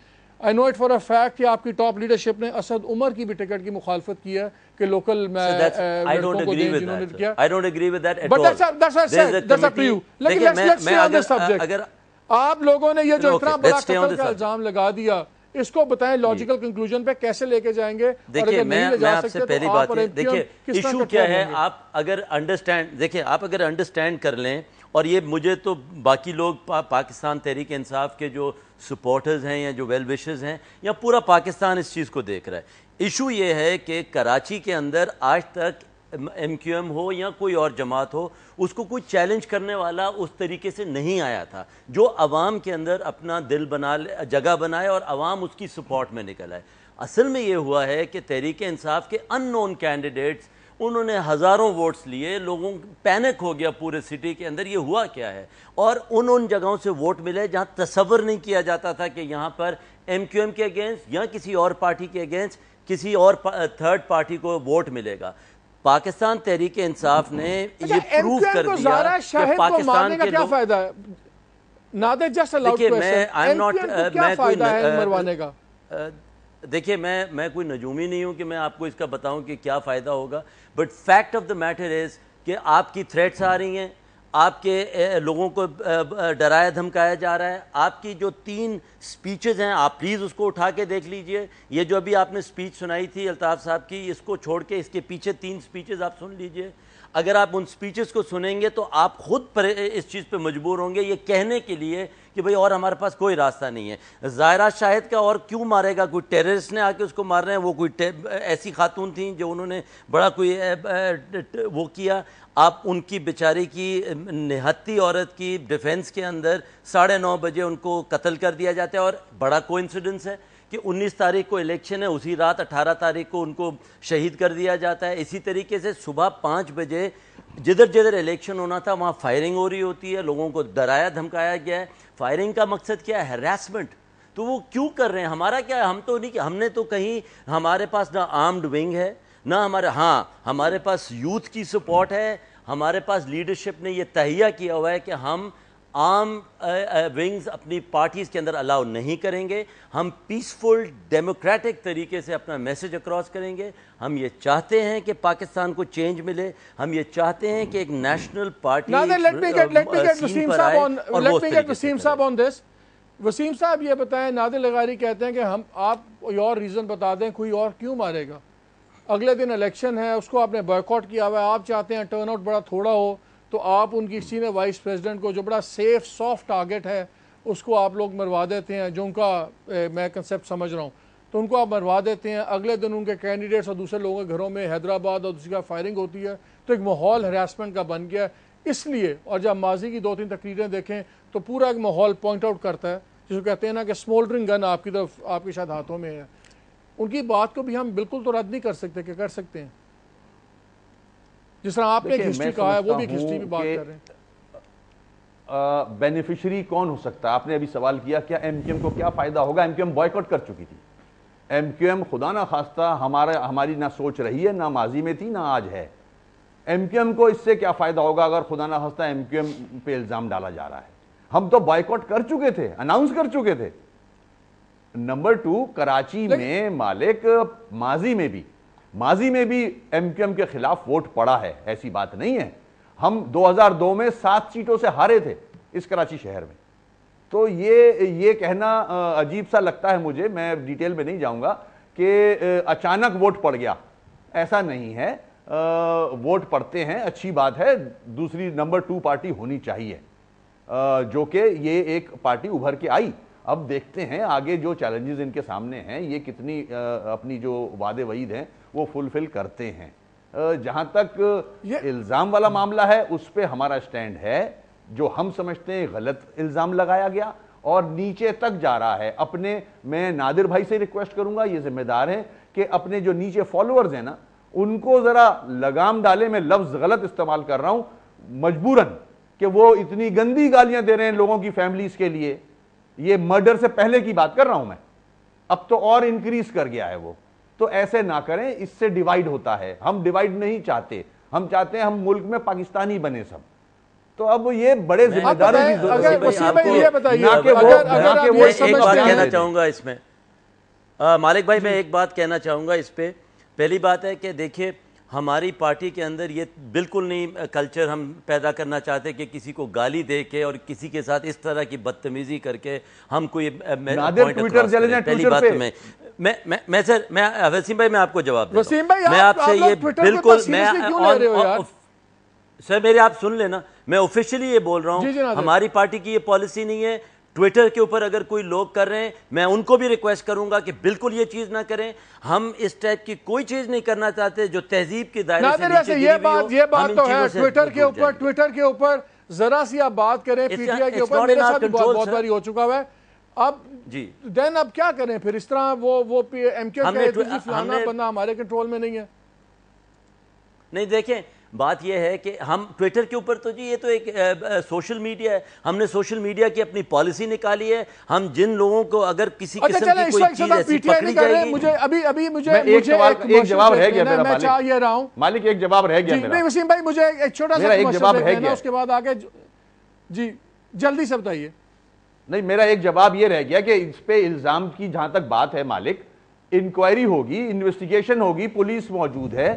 Speaker 1: I know it for a fact कि आपकी टॉप लीडरशिप ने असद उमर की भी टिकट की मुखालफत की है कि लोकल मैं I don't
Speaker 4: agree with that but that's that's that's लेकिन लेट्स लेट्स ऑन द में
Speaker 1: आप लोगों ने ये जो इतना बड़ा कत्ल का इल्जाम लगा दिया इसको बताएं लॉजिकल कंक्लूजन पे कैसे लेके जाएंगे देखिए मैं मैं आपसे तो पहली तो बात देखिए इशू क्या है
Speaker 4: आप अगर अंडरस्टैंड देखिए आप अगर अंडरस्टैंड कर लें और ये मुझे तो बाकी लोग पा, पाकिस्तान तहरीक इंसाफ के जो सपोर्टर्स हैं या जो वेल विशेज़ हैं या पूरा पाकिस्तान इस चीज़ को देख रहा है इशू ये है कि कराची के अंदर आज तक एम क्यू एम हो या कोई और जमात हो उसको कोई चैलेंज करने वाला उस तरीके से नहीं आया था जो आवाम के अंदर अपना दिल बना जगह बनाए और आवाम उसकी सपोर्ट में निकल आए असल में ये हुआ है कि तहरीक इंसाफ के अननोन कैंडिडेट्स उन्होंने हज़ारों वोट्स लिए लोगों पैनिक हो गया पूरे सिटी के अंदर ये हुआ क्या है और उन उन जगहों से वोट मिले जहाँ तस्वर नहीं किया जाता था कि यहाँ पर एम क्यू एम के अगेंस्ट या किसी और पार्टी के अगेंस्ट किसी और पा, थर्ड पार्टी को वोट मिलेगा पाकिस्तान तहरीक इंसाफ ने अच्छा, ये प्रूव कर दिया कि पाकिस्तान के क्या
Speaker 1: फायदा है
Speaker 4: देखिए मैं मैं कोई नजूमी नहीं हूं कि मैं आपको इसका बताऊं कि क्या फायदा होगा but fact of the matter is कि आपकी थ्रेट्स आ रही हैं आपके लोगों को डराया धमकाया जा रहा है आपकी जो तीन स्पीचेज हैं आप प्लीज़ उसको उठा के देख लीजिए ये जो अभी आपने स्पीच सुनाई थी अल्ताफ़ साहब की इसको छोड़ के इसके पीछे तीन स्पीचेज आप सुन लीजिए अगर आप उन स्पीचेस को सुनेंगे तो आप खुद पर इस चीज़ पे मजबूर होंगे ये कहने के लिए कि भाई और हमारे पास कोई रास्ता नहीं है जायरा शाहिद का और क्यों मारेगा कोई टेररिस्ट ने आके उसको मार रहे हैं वो कोई ऐसी खातून थी जो उन्होंने बड़ा कोई वो किया आप उनकी बेचारी की निहत्ती औरत की डिफेंस के अंदर साढ़े नौ बजे उनको कत्ल कर दिया जाता है और बड़ा कोइंसिडेंस है कि 19 तारीख को इलेक्शन है उसी रात 18 तारीख को उनको शहीद कर दिया जाता है इसी तरीके से सुबह पाँच बजे जिधर जिधर इलेक्शन होना था वहाँ फायरिंग हो रही होती है लोगों को डराया धमकाया गया है फायरिंग का मकसद क्या है हरासमेंट तो वो क्यों कर रहे हैं हमारा क्या है हम तो नहीं हमने तो कहीं हमारे पास ना आर्म्ड विंग है ना हमारे हाँ हमारे पास यूथ की सपोर्ट है हमारे पास लीडरशिप ने ये तहिया किया हुआ है कि हम आम विंग्स अपनी पार्टीज़ के अंदर अलाउ नहीं करेंगे हम पीसफुल डेमोक्रेटिक तरीके से अपना मैसेज अक्रॉस करेंगे हम ये चाहते हैं कि पाकिस्तान को चेंज मिले हम ये चाहते हैं कि एक नेशनल पार्टी वसीम
Speaker 1: साहब ऑन दिस वसीम साहब ये बताएं नादिल लगारी कहते हैं कि हम आप और रीज़न बता दें कोई और क्यों मारेगा अगले दिन इलेक्शन है उसको आपने बॉयकॉट किया हुआ है आप चाहते हैं टर्न आउट बड़ा थोड़ा हो तो आप उनकी सीनियर वाइस प्रेसिडेंट को जो बड़ा सेफ सॉफ्ट टारगेट है उसको आप लोग मरवा देते हैं जो उनका ए, मैं कंसेप्ट समझ रहा हूँ तो उनको आप मरवा देते हैं अगले दिन उनके कैंडिडेट्स और दूसरे लोगों के घरों में हैदराबाद और दूसरी का फायरिंग होती है तो एक माहौल हरासमेंट का बन गया इसलिए और जब माजी की दो तीन तकरीरें देखें तो पूरा एक माहौल पॉइंट आउट करता है जिसको कहते हैं ना कि स्मोल्डरिंग गन आपकी तरफ आपके शायद हाथों में है उनकी बात को भी हम बिल्कुल तो रद्द नहीं कर सकते कि कर सकते हैं
Speaker 2: जिस तरह आपने एक हिस्ट्री कहा है वो भी हिस्ट्री में बात कर रहे हैं बेनिफिशियरी कौन हो सकता है आपने अभी सवाल किया क्या एमक्यूएम को क्या फायदा होगा एमक्यूएम बॉयकॉट कर चुकी थी एमक्यूएम खुदा ना खास्ता हमारे हमारी ना सोच रही है ना माजी में थी ना आज है एमक्यूएम को इससे क्या फायदा होगा अगर खुदा ना खास्ता एमक्यूएम पे इल्जाम डाला जा रहा है हम तो बॉयकॉट कर चुके थे अनाउंस कर चुके थे नंबर टू कराची में मालिक माजी में भी माजी में भी एमक्यूएम के खिलाफ वोट पड़ा है ऐसी बात नहीं है हम 2002 में सात सीटों से हारे थे इस कराची शहर में तो ये ये कहना अजीब सा लगता है मुझे मैं डिटेल में नहीं जाऊंगा कि अचानक वोट पड़ गया ऐसा नहीं है वोट पड़ते हैं अच्छी बात है दूसरी नंबर टू पार्टी होनी चाहिए जो कि ये एक पार्टी उभर के आई अब देखते हैं आगे जो चैलेंजेस इनके सामने हैं ये कितनी अपनी जो वादे वईद हैं वो फुलफिल करते हैं जहां तक इल्ज़ाम वाला मामला है उस पर हमारा स्टैंड है जो हम समझते हैं गलत इल्ज़ाम लगाया गया और नीचे तक जा रहा है अपने मैं नादिर भाई से रिक्वेस्ट करूंगा ये जिम्मेदार है कि अपने जो नीचे फॉलोअर्स हैं ना उनको ज़रा लगाम डाले मैं लफ्ज़ गलत इस्तेमाल कर रहा हूं मजबूरन कि वो इतनी गंदी गालियां दे रहे हैं लोगों की फैमिलीज के लिए ये मर्डर से पहले की बात कर रहा हूं मैं अब तो और इंक्रीज कर गया है वो तो ऐसे ना करें इससे डिवाइड होता है हम डिवाइड नहीं चाहते हम चाहते हैं हम मुल्क में पाकिस्तानी बने सब तो अब ये बड़े जिम्मेदारों की कहना
Speaker 4: चाहूंगा इसमें मालिक भाई मैं एक बात कहना चाहूंगा इस पर पहली बात है कि देखिए हमारी पार्टी के अंदर ये बिल्कुल नहीं कल्चर हम पैदा करना चाहते कि किसी को गाली दे के और किसी के साथ इस तरह की बदतमीजी करके हम कोई ट्विटर चले जाए पहली बात तो में मैं मैं मैं सर मैं वसीम भाई मैं आपको जवाब वसीम भाई मैं आपसे ये बिल्कुल मैं सर मेरे आप सुन लेना मैं ऑफिशियली ये बोल रहा हूँ हमारी पार्टी की ये पॉलिसी नहीं है ट्विटर के ऊपर अगर कोई लोग कर रहे हैं मैं उनको भी रिक्वेस्ट करूंगा कि बिल्कुल ये चीज़ ना करें हम इस टाइप की कोई चीज़ नहीं करना चाहते जो तहजीब के दायरे से ये बात ये बात तो है ट्विटर के ऊपर
Speaker 1: ट्विटर के ऊपर जरा सी आप बात करें पीटीआई के ऊपर मेरे साथ बहुत बारी हो चुका है अब जी देन अब क्या करें फिर इस तरह वो वो एमके फलाना बंदा हमारे कंट्रोल में नहीं है
Speaker 4: नहीं देखें बात यह है कि हम ट्विटर के ऊपर तो जी ये तो एक आ, आ, सोशल मीडिया है हमने सोशल मीडिया की अपनी पॉलिसी निकाली है हम जिन लोगों को अगर किसी अच्छा, किस्म की कोई तो चीज ऐसी पकड़ी जाएगी मुझे
Speaker 1: अभी अभी मुझे मुझे एक सवाल एक जवाब रह गया मेरा मालिक मैं चाह रहा हूं
Speaker 4: मालिक एक जवाब रह गया मेरा
Speaker 1: वसीम भाई मुझे एक छोटा सा जवाब रह गया उसके बाद आगे जी जल्दी से बताइए
Speaker 2: नहीं मेरा एक जवाब ये रह गया कि इस पे इल्ज़ाम की जहां तक बात है मालिक इंक्वायरी होगी इन्वेस्टिगेशन होगी पुलिस मौजूद है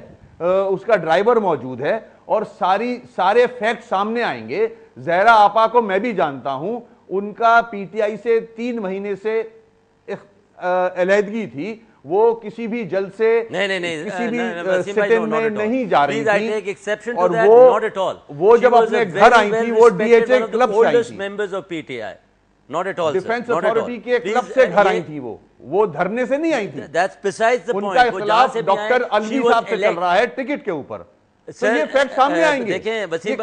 Speaker 2: उसका ड्राइवर मौजूद है और सारी सारे फैक्ट सामने आएंगे जहरा आपा को मैं भी जानता हूं उनका पीटीआई से तीन महीने से अलहदगी थी वो किसी भी जल से नहीं नहीं नहीं किसी भी सिटिंग में नहीं जा रही थी एक्सेप्शन और वो नॉट एट ऑल वो जब अपने घर आई थी वो डीएचए क्लब से आई थी
Speaker 4: members of PTI not at all defence authority के क्लब से घर आई थी वो वो धरने से नहीं आई थी डॉक्टर अली साहब से चल रहा है टिकट के ऊपर फैसला भी करेंगे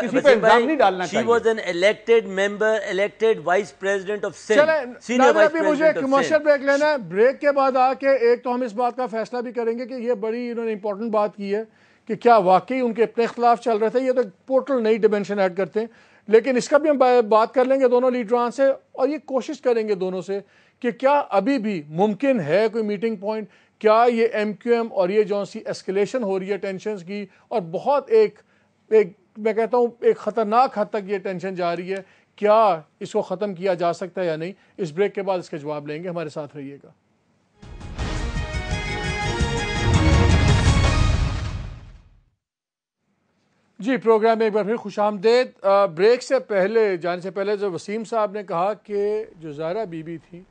Speaker 1: कि ये बड़ी इन्होंने इंपॉर्टेंट बात की है कि क्या वाकई उनके अपने खिलाफ चल रहे थे ये तो पोर्टल नई डिमेंशन ऐड करते हैं लेकिन इसका भी हम बात कर लेंगे दोनों लीडरान से और ये कोशिश करेंगे दोनों से कि क्या अभी भी मुमकिन है कोई मीटिंग पॉइंट क्या ये एम क्यू एम और ये जो सी एस्केलेशन हो रही है टेंशन की और बहुत एक एक मैं कहता हूँ एक ख़तरनाक हद तक ये टेंशन जा रही है क्या इसको ख़त्म किया जा सकता है या नहीं इस ब्रेक के बाद इसके जवाब लेंगे हमारे साथ रहिएगा जी प्रोग्राम में एक बार फिर खुश आमदेद ब्रेक से पहले जाने से पहले जो वसीम साहब ने कहा कि जो जारा बीबी थी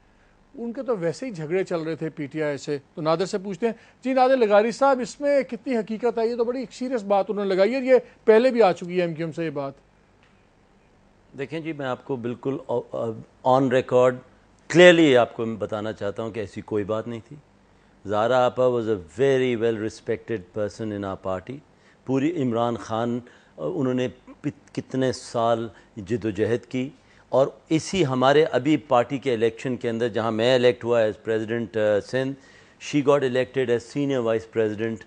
Speaker 1: उनके तो वैसे ही झगड़े चल रहे थे पीटीआई से तो नादर से पूछते हैं जी नादर लगारी साहब इसमें कितनी हकीकत है ये तो बड़ी सीरियस बात उन्होंने लगाई है ये पहले भी आ चुकी है एमक्यूएम से ये बात
Speaker 4: देखें जी मैं आपको बिल्कुल ऑन रिकॉर्ड क्लियरली आपको बताना चाहता हूँ कि ऐसी कोई बात नहीं थी जारा आपा was a very well respected person in our party पूरी इमरान खान उन्होंने कितने साल जदोजहद की और इसी हमारे अभी पार्टी के इलेक्शन के अंदर जहां मैं इलेक्ट हुआ as president Sindh she got elected as senior vice president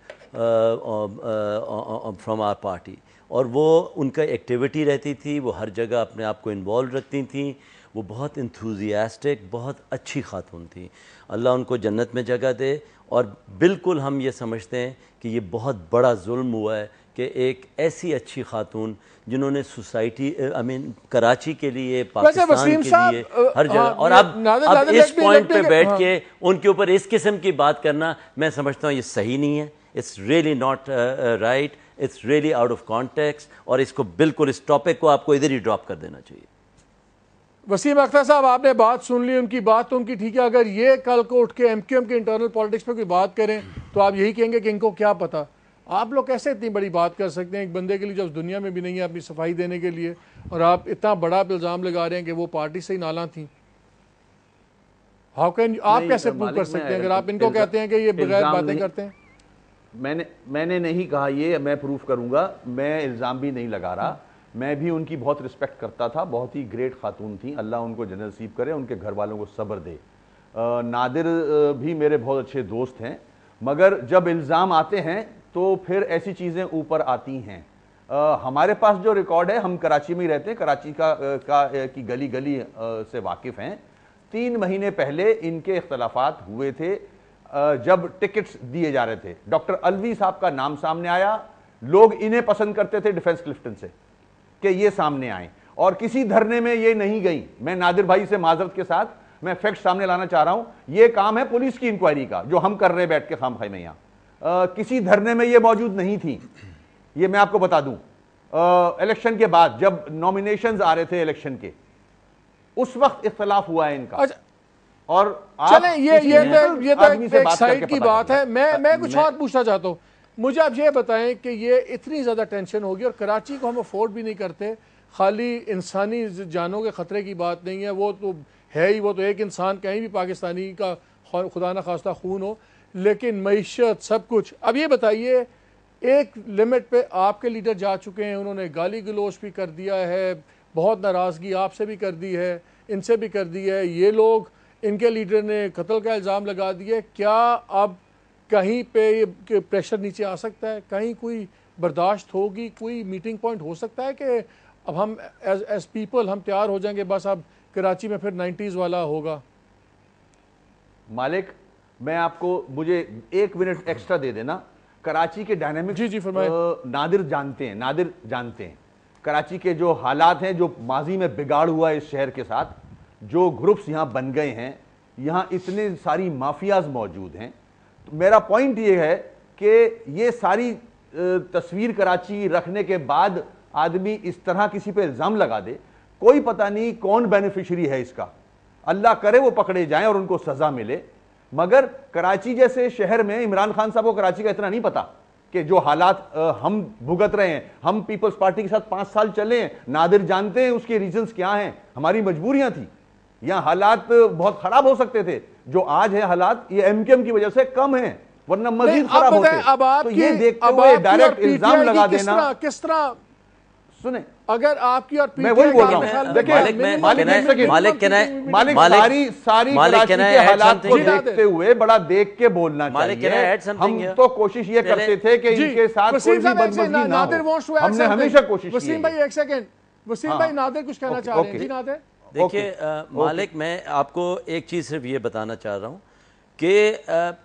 Speaker 4: from our party और वो उनका एक्टिविटी रहती थी वो हर जगह अपने आप को इन्वॉल्व रखती थी वो बहुत इंथ्यूजियास्टिक बहुत अच्छी खातून थी अल्लाह उनको जन्नत में जगह दे और बिल्कुल हम ये समझते हैं कि ये बहुत बड़ा जुल्म हुआ है कि एक ऐसी अच्छी खातून जिन्होंने सोसाइटी आई मीन कराची के लिए पाकिस्तान के लिए हर जगह और हाँ, अब अब इस पॉइंट पे बैठ हाँ। के उनके ऊपर इस किस्म की बात करना मैं समझता हूँ ये सही नहीं है it's really not right it's really out of context और इसको बिल्कुल इस टॉपिक को आपको इधर ही ड्रॉप कर देना चाहिए
Speaker 1: वसीम अख्तर साहब आपने बात सुन ली उनकी बात तो उनकी ठीक है अगर ये कल को उठ के एम के इंटरनल पॉलिटिक्स में कोई बात करें तो आप यही कहेंगे कि इनको क्या पता आप लोग कैसे इतनी बड़ी बात कर सकते हैं एक बंदे के लिए जब दुनिया में भी नहीं है अपनी सफाई देने के लिए और आप इतना बड़ा इल्ज़ाम लगा रहे हैं कि वो पार्टी से ही नाला थी हाउ कैन आप कैसे प्रूव कर सकते हैं अगर आप इनको कहते हैं कि ये बगैर बातें करते हैं
Speaker 2: मैंने मैंने नहीं कहा ये मैं प्रूफ करूंगा मैं इल्ज़ाम भी नहीं लगा रहा मैं भी उनकी बहुत रिस्पेक्ट करता था बहुत ही ग्रेट खातून थी अल्लाह उनको जनरल करे उनके घर वालों को सब्र दे नादिर भी मेरे बहुत अच्छे दोस्त हैं मगर जब इल्ज़ाम आते हैं तो फिर ऐसी चीज़ें ऊपर आती हैं आ, हमारे पास जो रिकॉर्ड है हम कराची में रहते हैं कराची का, का की गली गली आ, से वाकिफ़ हैं तीन महीने पहले इनके अख्तलाफात हुए थे आ, जब टिकट्स दिए जा रहे थे डॉक्टर अलवी साहब का नाम सामने आया लोग इन्हें पसंद करते थे डिफेंस क्लिफ्टन से कि ये सामने आए और किसी धरने में ये नहीं गई मैं नादिर भाई से माजरत के साथ मैं फैक्ट सामने लाना चाह रहा हूं ये काम है पुलिस की इंक्वायरी का जो हम कर रहे हैं बैठ के खाम खाई में यहां किसी धरने में ये मौजूद नहीं थी ये मैं आपको बता दूं इलेक्शन के बाद जब नॉमिनेशंस आ रहे थे इलेक्शन के उस वक्त इख्तलाफ हुआ है इनका अच्छा। और चले ये ये ये तो, तो एक, एक साइड की बात है
Speaker 1: मैं मैं कुछ और पूछना चाहता हूँ मुझे आप ये बताएं कि ये इतनी ज़्यादा टेंशन होगी और कराची को हम अफोर्ड भी नहीं करते खाली इंसानी जानों के ख़तरे की बात नहीं है वो तो है ही वो तो एक इंसान कहीं भी पाकिस्तानी का खुदा ना खास्ता खून हो लेकिन मीशत सब कुछ अब ये बताइए एक लिमिट पे आपके लीडर जा चुके हैं उन्होंने गाली गलोच भी कर दिया है बहुत नाराज़गी आपसे भी कर दी है इनसे भी कर दी है ये लोग इनके लीडर ने कत्ल का इल्ज़ाम लगा दिया क्या अब कहीं पे प्रेशर नीचे आ सकता है कहीं कोई बर्दाश्त होगी कोई मीटिंग पॉइंट हो सकता है कि अब हम एज एज पीपल हम तैयार हो जाएंगे बस अब कराची में फिर नाइन्टीज़ वाला होगा मालिक मैं आपको मुझे
Speaker 2: एक मिनट एक्स्ट्रा दे देना कराची के डायनेमिक जी जी नादिर जानते हैं नादिर जानते हैं कराची के जो हालात हैं जो माजी में बिगाड़ हुआ है इस शहर के साथ जो ग्रुप्स यहाँ बन गए हैं यहाँ इतने सारी माफियाज मौजूद हैं तो मेरा पॉइंट ये है कि ये सारी तस्वीर कराची रखने के बाद आदमी इस तरह किसी पे इल्ज़ाम लगा दे कोई पता नहीं कौन बेनिफिशरी है इसका अल्लाह करे वो पकड़े जाएं और उनको सज़ा मिले मगर कराची जैसे शहर में इमरान खान साहब को कराची का इतना नहीं पता कि जो हालात हम भुगत रहे हैं हम पीपल्स पार्टी के साथ पांच साल चले हैं नादिर जानते हैं उसके रीजंस क्या हैं हमारी मजबूरियां थी या हालात बहुत खराब हो सकते थे जो आज है हालात ये एमकेएम की वजह से कम है वरना मजीद खराब होते अब आप तो ये देखते हुए डायरेक्ट इल्जाम लगा देना
Speaker 1: किस तरह सुने अगर आपकी और मैं वही बोल रहा
Speaker 2: हूँ
Speaker 4: मालिक सारी सारी के हालात को देखते
Speaker 2: हुए बड़ा देख के बोलना हम तो
Speaker 4: कोशिश ये करते थे कि इनके साथ कोई ना हो हमने हमेशा कोशिश
Speaker 1: भाई एक वसीम भाई हाँ। नादिर कुछ कहना चाह रहे हैं
Speaker 4: देखिए मालिक मैं आपको एक चीज़ सिर्फ ये बताना चाह रहा हूँ कि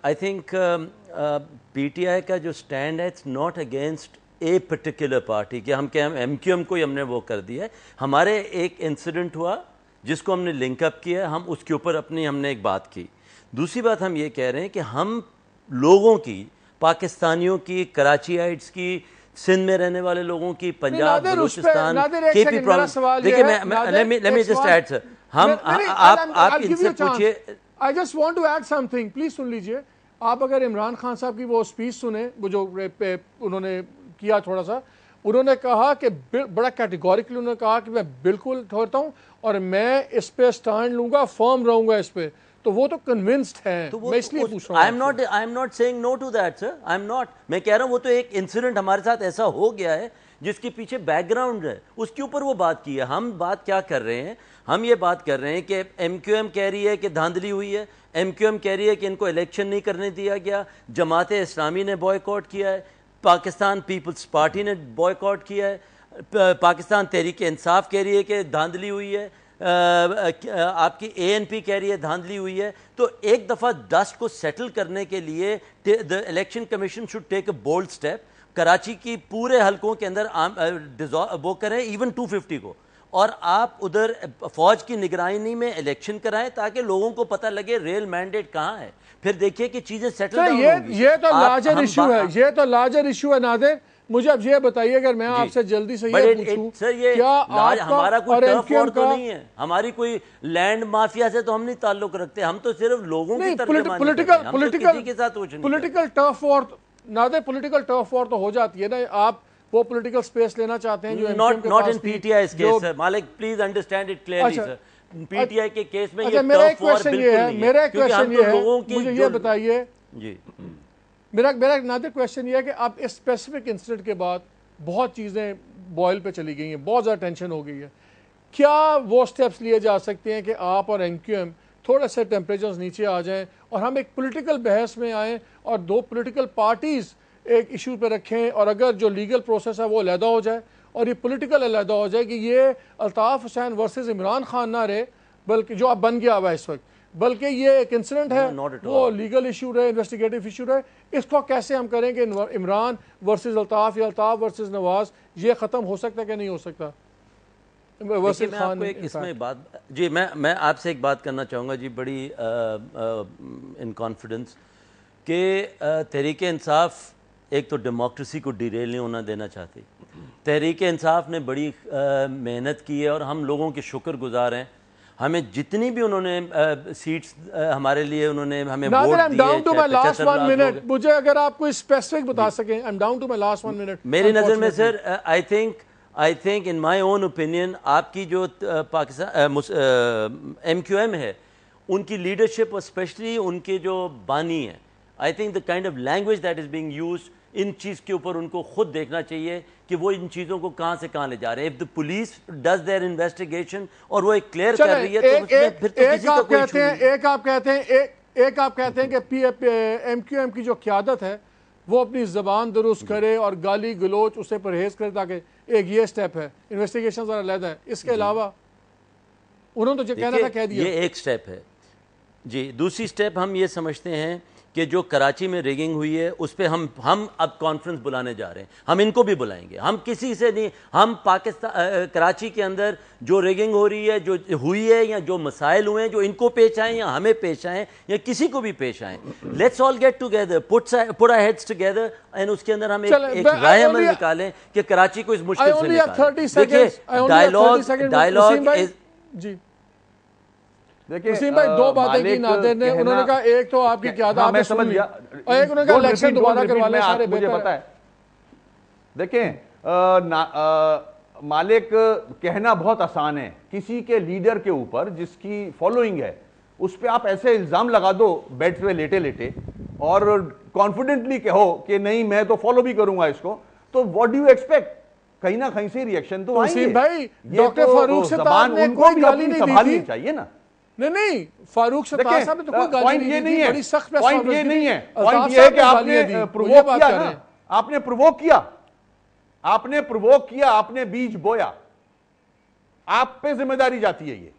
Speaker 4: आई थिंक पीटीआई का जो स्टैंड है it's not against a particular party कि हम के हम एम क्यू एम को ही हमने वो कर दिया है हमारे एक इंसिडेंट हुआ जिसको हमने लिंकअप किया हम उसके ऊपर अपनी हमने एक बात की दूसरी बात हम ये कह रहे हैं कि हम लोगों की पाकिस्तानियों की कराची आइट्स की सिंध में रहने वाले लोगों की पंजाब बलूचिस्तान के पी प्रॉब्लम देखिए मैं जस्ट एड सर हम आप आप इनसे पूछिए
Speaker 1: I just want to add something please सुन लीजिए आप अगर इमरान खान साहब की वो स्पीच सुने वो जो उन्होंने किया थोड़ा सा उन्होंने कहा कि बड़ा कैटेगोरिकली उन्होंने कहा कि मैं बिल्कुल ठहरता हूँ और मैं इस पर
Speaker 4: स्टैंड लूंगा फर्म रहूंगा इस पर तो वो तो कन्विंस्ड है तो मैं इसलिए पूछ रहा I am not I am not saying no to that sir I am not मैं कह रहा हूँ वो तो एक इंसिडेंट हमारे साथ ऐसा हो गया है जिसके पीछे बैकग्राउंड है उसके ऊपर वो बात की है हम बात क्या कर रहे हैं हम ये बात कर रहे हैं कि एम क्यू एम कह रही है कि धांधली हुई है एम क्यू एम कह रही है कि इनको इलेक्शन नहीं करने दिया गया जमात इस्लामी ने बॉयकॉट किया है पाकिस्तान पीपल्स पार्टी ने बॉयकॉट किया है पाकिस्तान तहरीक इंसाफ कह रही है कि धांधली हुई है आपकी ए एन पी कह रही है धांधली हुई है तो एक दफ़ा डस्ट को सेटल करने के लिए the election commission should take a bold step Karachi की पूरे हलकों के अंदर वो करें इवन 250 को और आप उधर फौज की निगरानी में इलेक्शन कराएं ताकि लोगों को पता लगे रियल मैंडेट कहाँ है फिर देखिए कि चीजें सेटल ये ये तो लार्जर इशू है
Speaker 1: ये तो लार्जर इशू है नादे मुझे अब ये बताइए अगर मैं आपसे जल्दी से ये सर ये क्या हमारा कोई तो का? और तो नहीं है
Speaker 4: हमारी कोई लैंड माफिया से तो हम नहीं ताल्लुक रखते हम तो सिर्फ लोगों की पोलिटिकल तो पोलिटिकल के साथ पोलिटिकल
Speaker 1: टर्फ और नादे पोलिटिकल टर्फ और तो हो जाती है ना आप वो पॉलिटिकल स्पेस लेना चाहते हैं not not in PTI case
Speaker 4: sir Malik please understand it clearly sir PTI के अच्छा। अच्छा, केस में अच्छा, ये मेरा एक क्वेश्चन ये है मेरा एक क्वेश्चन ये है मुझे ये बताइए जी
Speaker 1: मेरा मेरा नादर क्वेश्चन ये है कि आप इस स्पेसिफिक इंसिडेंट के बाद बहुत चीज़ें बॉयल पे चली गई हैं बहुत ज़्यादा टेंशन हो गई है क्या वो स्टेप्स लिए जा सकते हैं कि आप और एम थोड़े से टेम्परेचर नीचे आ जाएं और हम एक पॉलिटिकल बहस में आएँ और दो पॉलिटिकल पार्टीज़ एक इशू पे रखें और अगर जो लीगल प्रोसेस है वो अलहदा हो जाए और ये पोलिटिकल अलहदा हो जाए कि ये अल्ताफ़ हुसैन वर्सेज़ इमरान खान ना रहे बल्कि जो अब बन गया हुआ है इस वक्त बल्कि ये एक इंसिडेंट है no, वो लीगल इशू रहे इन्वेस्टिगेटिव इशू रहे इसको कैसे हम करें कि इमरान वर्सेस अल्ताफ़ या अल्ताफ़ वर्सेस नवाज ये ख़त्म हो सकता है कि नहीं हो सकता मैं आपको एक इसमें
Speaker 4: बात जी मैं मैं आपसे एक बात करना चाहूँगा जी बड़ी इन कॉन्फिडेंस कि तहरीक इंसाफ एक तो डेमोक्रेसी को डिरेल नहीं होना देना चाहती तहरीक इंसाफ ने बड़ी मेहनत की है और हम लोगों के शुक्र गुजार हैं हमें जितनी भी उन्होंने सीट्स हमारे लिए उन्होंने हमें वोट
Speaker 1: मुझे अगर आप कोई स्पेसिफिक बता सकें I am down to my last one minute मेरी नज़र में sir
Speaker 4: I think I think in my own opinion आपकी जो पाकिस्तान एम क्यू एम है उनकी लीडरशिप और स्पेशली उनके जो बानी है I think the kind of language that is being use in चीज़ के ऊपर उनको खुद देखना चाहिए कि वो इन चीज़ों को कहाँ से कहाँ ले जा रहे हैं if the police does their investigation और वो एक क्लियर कर रही है तो उसमें फिर तो किसी का कोई कहते हैं
Speaker 1: एक आप कहते हैं एक एक आप कहते हैं कि पी एम क्यू एम की जो क्यादत है वो अपनी ज़बान दुरुस्त हम्म। करे और गाली गलोच उसे परहेज करे ताकि एक ये स्टेप है इन्वेस्टिगेशन ज़रा लहदा है इसके अलावा उन्होंने तो कहना था कह दिया ये
Speaker 4: एक स्टेप है जी दूसरी स्टेप हम ये समझते हैं कि जो कराची में रेगिंग हुई है उस पर हम हम अब कॉन्फ्रेंस बुलाने जा रहे हैं हम इनको भी बुलाएंगे हम किसी से नहीं हम पाकिस्तान कराची के अंदर जो रेगिंग हो रही है जो हुई है या जो मसाइल हुए हैं जो इनको पेश आए या हमें पेश आए या किसी को भी पेश आए let's all get together put put our heads together and उसके अंदर हम एक, राय अमल निकालें कि कराची को इस मुश्किल से देखिए डायलॉग डायलॉग
Speaker 1: जी दो बातें की ने उन्होंने कहा एक तो आपकी हाँ, क्या हाँ, मैं समझ गया एक उन्होंने कहा इलेक्शन दोबारा सारे मुझे पता है
Speaker 2: देखें मालिक कहना बहुत आसान है किसी के लीडर के ऊपर जिसकी फॉलोइंग है उस पर आप ऐसे इल्ज़ाम लगा दो बेड पे लेटे लेटे और कॉन्फिडेंटली कहो कि नहीं मैं तो फॉलो भी करूंगा इसको तो व्हाट डू यू एक्सपेक्ट कहीं ना कहीं से रिएक्शन तो भाई डॉक्टर तो फारूक से तो उनको भी दी संभालनी चाहिए ना नहीं नहीं फारूक साहब तो कोई हाँ, नहीं है बड़ी सख्त पॉइंट ये नहीं है पॉइंट ये है कि आपने प्रवोक किया ना आपने प्रवोक किया आपने किया
Speaker 1: आपने बीज बोया आप पे जिम्मेदारी जाती है ये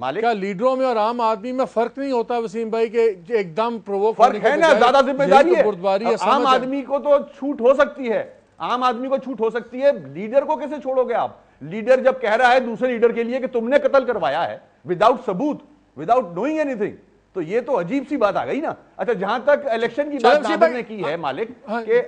Speaker 1: मालिक क्या लीडरों में और आम आदमी में फर्क नहीं होता वसीम भाई के एकदम प्रोवोक फर्क है ना ज्यादा जिम्मेदारी तो है आम आदमी को तो छूट हो सकती है आम आदमी को छूट हो सकती
Speaker 2: है लीडर को कैसे छोड़ोगे आप लीडर जब कह रहा है दूसरे लीडर के लिए कि तुमने कत्ल करवाया है विदाउट सबूत विदाउट डूइंग एनीथिंग तो ये तो अजीब सी बात आ गई ना अच्छा जहां तक इलेक्शन की बात ने की है हाँ, मालिक हाँ, के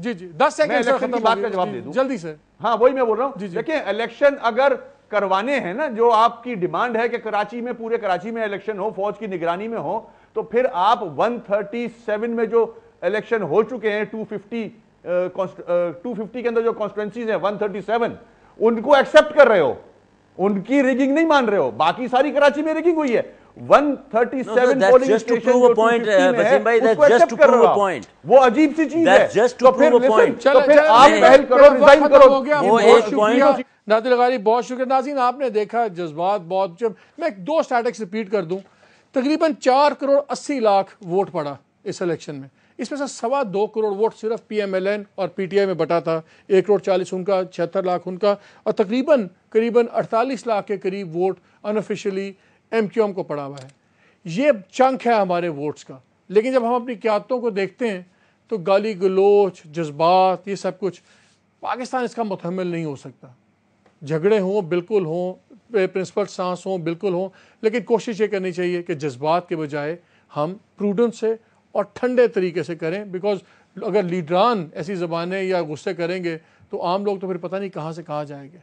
Speaker 2: जी जी दस सेकंड इलेक्शन की बात का जवाब दे दू जल्दी से हाँ वही मैं बोल रहा हूँ देखिए इलेक्शन अगर करवाने हैं ना जो आपकी डिमांड है कि कराची में पूरे कराची में इलेक्शन हो फौज की निगरानी में हो तो फिर आप 137 में जो इलेक्शन हो चुके हैं 250 टू uh, फिफ्टी के अंदर जो कॉन्स्टिट्युएंसीज हैं 137 उनको एक्सेप्ट कर रहे हो उनकी रिगिंग नहीं मान रहे हो बाकी सारी कराची में रिगिंग हुई है 137 no, uh, स्टेशन पॉइंट वो अजीब सी चीज है जस्ट तो तो फिर तो आप पहल करो रिजाइन करो
Speaker 1: वो एक पॉइंट गारी बहुत शुक्रिया नाजीन आपने देखा जज्बात बहुत जब मैं दो स्टैटिक्स रिपीट कर दूं तकरीबन चार करोड़ अस्सी लाख वोट पड़ा इस इलेक्शन में इसमें से सवा दो करोड़ वोट सिर्फ पीएमएलएन और पीटीआई में बटा था एक करोड़ चालीस उनका छिहत्तर लाख उनका और तकरीबन करीबन 48 लाख के करीब vote unofficially M Q M को पड़ा हुआ है ये चंक है हमारे वोट्स का लेकिन जब हम अपनी क्यादतों को देखते हैं तो गाली गलोच जज्बात ये सब कुछ पाकिस्तान इसका मुतमल नहीं हो सकता झगड़े हों बिल्कुल हों प्रिंसिपल सांस हों बिल्कुल हों लेकिन कोशिश ये करनी चाहिए कि जज्बात के बजाय हम प्रूडेंट से और ठंडे तरीके से करें बिकॉज अगर लीडरान ऐसी ज़बानें या गुस्से करेंगे तो आम लोग तो फिर पता नहीं कहाँ से कहाँ जाएंगे